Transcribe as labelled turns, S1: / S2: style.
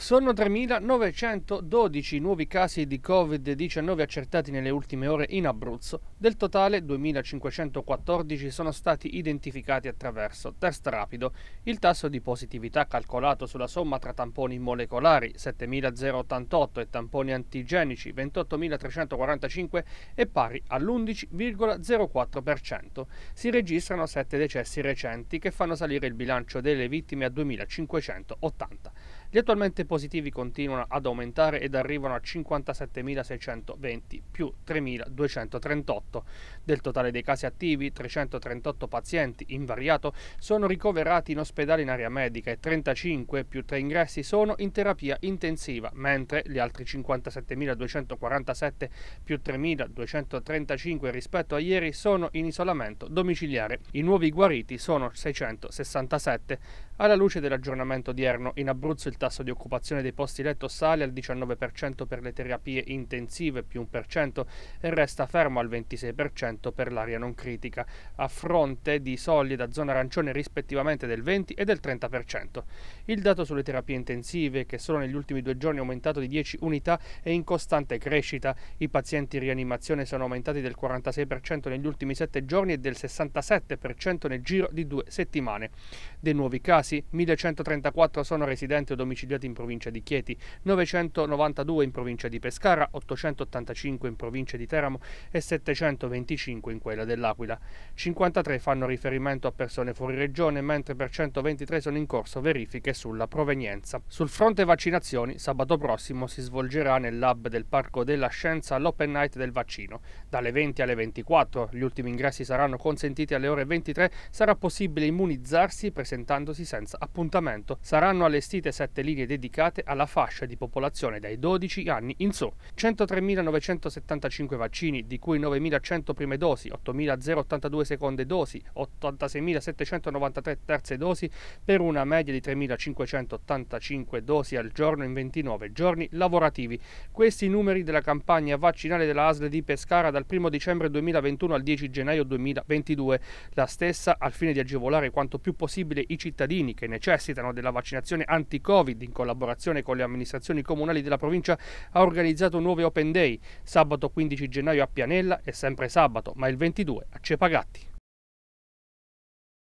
S1: Sono 3.912 nuovi casi di Covid-19 accertati nelle ultime ore in Abruzzo. Del totale 2.514 sono stati identificati attraverso test rapido. Il tasso di positività calcolato sulla somma tra tamponi molecolari 7.088 e tamponi antigenici 28.345 è pari all'11,04%. Si registrano 7 decessi recenti che fanno salire il bilancio delle vittime a 2.580. Gli attualmente positivi continuano ad aumentare ed arrivano a 57.620 più 3.238. Del totale dei casi attivi, 338 pazienti, invariato, sono ricoverati in ospedale in area medica e 35 più 3 ingressi sono in terapia intensiva, mentre gli altri 57.247 più 3.235 rispetto a ieri sono in isolamento domiciliare. I nuovi guariti sono 667. Alla luce dell'aggiornamento odierno, in Abruzzo il tasso di occupazione dei posti letto sale al 19% per le terapie intensive più 1% e resta fermo al 26% per l'aria non critica, a fronte di soglie da zona arancione rispettivamente del 20 e del 30%. Il dato sulle terapie intensive, che solo negli ultimi due giorni è aumentato di 10 unità, è in costante crescita. I pazienti in rianimazione sono aumentati del 46% negli ultimi 7 giorni e del 67% nel giro di due settimane. Dei nuovi casi, 1134 sono residenti o domiciliari omicidiati in provincia di Chieti, 992 in provincia di Pescara, 885 in provincia di Teramo e 725 in quella dell'Aquila. 53 fanno riferimento a persone fuori regione, mentre per 123 sono in corso verifiche sulla provenienza. Sul fronte vaccinazioni, sabato prossimo si svolgerà nel lab del Parco della Scienza l'Open Night del vaccino. Dalle 20 alle 24 gli ultimi ingressi saranno consentiti alle ore 23, sarà possibile immunizzarsi presentandosi senza appuntamento. Saranno allestite sette 7 linee dedicate alla fascia di popolazione dai 12 anni in su, 103.975 vaccini, di cui 9.100 prime dosi, 8.082 seconde dosi, 86.793 terze dosi, per una media di 3.585 dosi al giorno in 29 giorni lavorativi. Questi i numeri della campagna vaccinale della ASL di Pescara dal 1 dicembre 2021 al 10 gennaio 2022. La stessa al fine di agevolare quanto più possibile i cittadini che necessitano della vaccinazione anti-Covid Covid, in collaborazione con le amministrazioni comunali della provincia, ha organizzato nuove Open Day, sabato 15 gennaio a Pianella e sempre sabato, ma il 22 a Cepagatti.